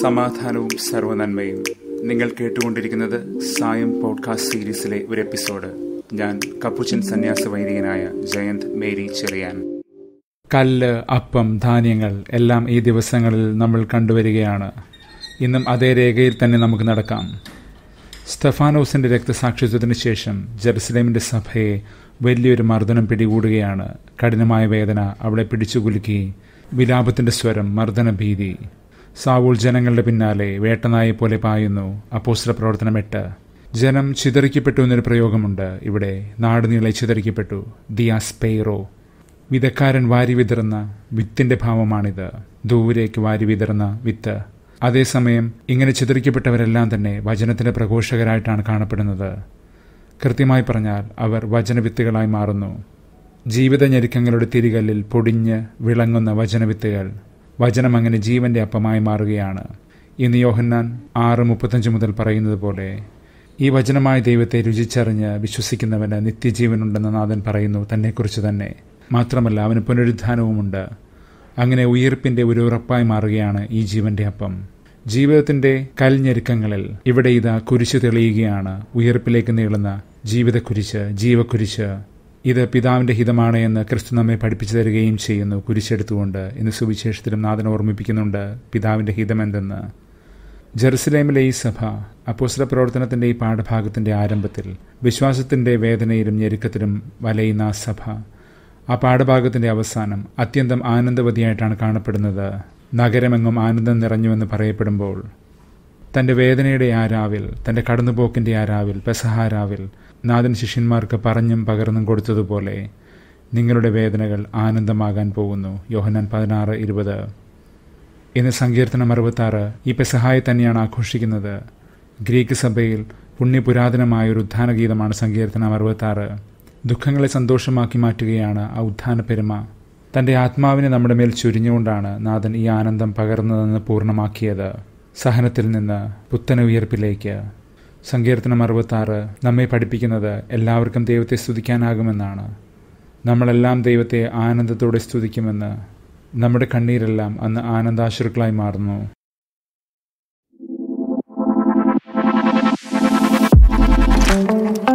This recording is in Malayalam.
സമാധാനവും സർവനന്മയും നിങ്ങൾ കേട്ടുകൊണ്ടിരിക്കുന്നത് സായം പോഡ്കാസ്റ്റ് സീരീസിലെ ഒരു എപ്പിസോഡ് ഞാൻ കപ്പുച്ചൻ സന്യാസ വൈദികനായ ജയന്ത് മേരി ചെറിയാൻ കല്ല് അപ്പം ധാന്യങ്ങൾ എല്ലാം ഈ ദിവസങ്ങളിൽ നമ്മൾ കണ്ടുവരികയാണ് ഇന്നും അതേ രേഖയിൽ തന്നെ നമുക്ക് നടക്കാം സ്റ്റെഫാനോസിന്റെ രക്തസാക്ഷിത്വത്തിന് ശേഷം ജെറുസലേമിന്റെ സഭയെ വലിയൊരു മർദ്ദനം പിടികൂടുകയാണ് കഠിനമായ വേദന അവളെ പിടിച്ചുകുലുക്കി വിലാപത്തിന്റെ സ്വരം മർദ്ദന ഭീതി സാവൂൾ ജനങ്ങളുടെ പിന്നാലെ വേട്ടനായെ പോലെ പായുന്നു അപ്പോസ്ത്ര പ്രവർത്തനം എട്ട് ജനം ചിതറിക്കപ്പെട്ടു എന്നൊരു പ്രയോഗമുണ്ട് ഇവിടെ നാടുനീളെ ചിതറിക്കപ്പെട്ടു ദിയാസ്പെയ്റോ വിതക്കാരൻ വാരി വിതറുന്ന വിത്തിന്റെ ഭാവമാണിത് ദൂരേക്ക് വാരി വിതറുന്ന വിത്ത് അതേസമയം ഇങ്ങനെ ചിതറിക്കപ്പെട്ടവരെല്ലാം തന്നെ വചനത്തിന്റെ പ്രഘോഷകരായിട്ടാണ് കാണപ്പെടുന്നത് കൃത്യമായി പറഞ്ഞാൽ അവർ വചനവിത്തുകളായി മാറുന്നു ജീവിത ഞെരുക്കങ്ങളുടെ തിരികല്ലിൽ പൊടിഞ്ഞ് വിളങ്ങുന്ന വചനവിത്തുകൾ വചനം അങ്ങനെ ജീവൻ്റെ അപ്പമായി മാറുകയാണ് ഇന്ന് യോഹന്നാൻ ആറ് മുപ്പത്തഞ്ച് മുതൽ പറയുന്നത് പോലെ ഈ വചനമായ ദൈവത്തെ രുചിച്ചറിഞ്ഞ് വിശ്വസിക്കുന്നവന് നിത്യജീവനുണ്ടെന്ന് നാഥൻ പറയുന്നു തന്നെക്കുറിച്ച് തന്നെ മാത്രമല്ല അവന് പുനരുദ്ധാനവുമുണ്ട് അങ്ങനെ ഉയർപ്പിൻ്റെ ഒരു ഉറപ്പായി മാറുകയാണ് ഈ ജീവൻ്റെ അപ്പം ജീവിതത്തിൻ്റെ കൽഞ്ഞരുക്കങ്ങളിൽ ഇവിടെ ഇതാ കുരിശ് തെളിയുകയാണ് ഉയർപ്പിലേക്ക് നീളുന്ന ജീവിതക്കുരിശ് ജീവക്കുരിശ് ഇത് പിതാവിന്റെ ഹിതമാണ് എന്ന് ക്രിസ്തു നമ്മെ പഠിപ്പിച്ചു തരികയും ചെയ്യുന്നു കുരിശെടുത്തുകൊണ്ട് ഇന്ന് സുവിശേഷത്തിലും നാഥൻ ഓർമ്മിപ്പിക്കുന്നുണ്ട് ഹിതം ഹിതമെന്തെന്ന് ജെറുസലേമിലെ ഈ സഭ അപ്പോസ്ല പ്രവർത്തനത്തിന്റെ ഈ പാഠഭാഗത്തിന്റെ ആരംഭത്തിൽ വിശ്വാസത്തിന്റെ വേദനയിലും ഞെരുക്കത്തിലും വലയുന്ന ആ സഭ ആ പാഠഭാഗത്തിന്റെ അവസാനം അത്യന്തം ആനന്ദവതിയായിട്ടാണ് കാണപ്പെടുന്നത് നഗരമെങ്ങും ആനന്ദം നിറഞ്ഞുവെന്ന് പറയപ്പെടുമ്പോൾ തന്റെ വേദനയുടെ ആ രാവിൽ തൻ്റെ കടന്നുപോക്കിൻ്റെ ആ രാവിൽ പെസഹാരാവിൽ നാഥൻ ശിഷ്യന്മാർക്ക് പറഞ്ഞും പകർന്നും കൊടുത്തതുപോലെ നിങ്ങളുടെ വേദനകൾ ആനന്ദമാകാൻ പോകുന്നു യോഹനാൻ പതിനാറ് ഇരുപത് ഇന്ന് സങ്കീർത്തനം അറുപത്താറ് ഈ പെസഹായെ തന്നെയാണ് ആഘോഷിക്കുന്നത് ഗ്രീക്ക് സഭയിൽ പുണ്യപുരാതനമായ ഒരു ഉദ്ധാന ഗീതമാണ് സങ്കീർത്തനം അറുപത്താറ് ദുഃഖങ്ങളെ സന്തോഷമാക്കി മാറ്റുകയാണ് ആ ഉദ്ധാന പെരുമ തന്റെ ആത്മാവിനെ നമ്മുടെ മേൽ ചുരിഞ്ഞുകൊണ്ടാണ് നാഥൻ ഈ ആനന്ദം പകർന്നതെന്ന് പൂർണ്ണമാക്കിയത് സഹനത്തിൽ നിന്ന് പുത്തന ഉയർപ്പിലേക്ക് സങ്കീർത്തനം അറുപത്താറ് നമ്മെ പഠിപ്പിക്കുന്നത് എല്ലാവർക്കും ദൈവത്തെ സ്തുതിക്കാനാകുമെന്നാണ് നമ്മളെല്ലാം ദൈവത്തെ ആനന്ദത്തോടെ സ്തുതിക്കുമെന്ന് നമ്മുടെ കണ്ണീരെല്ലാം അന്ന് ആനന്ദാശ്രുക്കളായി മാറുന്നു thank you